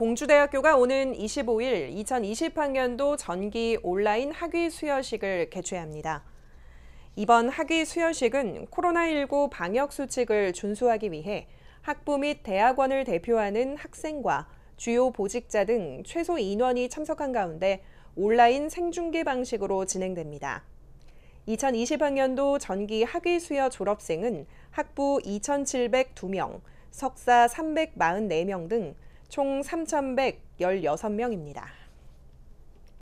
공주대학교가 오는 25일 2020학년도 전기 온라인 학위 수여식을 개최합니다. 이번 학위 수여식은 코로나19 방역 수칙을 준수하기 위해 학부 및 대학원을 대표하는 학생과 주요 보직자 등 최소 인원이 참석한 가운데 온라인 생중계 방식으로 진행됩니다. 2020학년도 전기 학위 수여 졸업생은 학부 2,702명, 석사 344명 등총 3,116명입니다.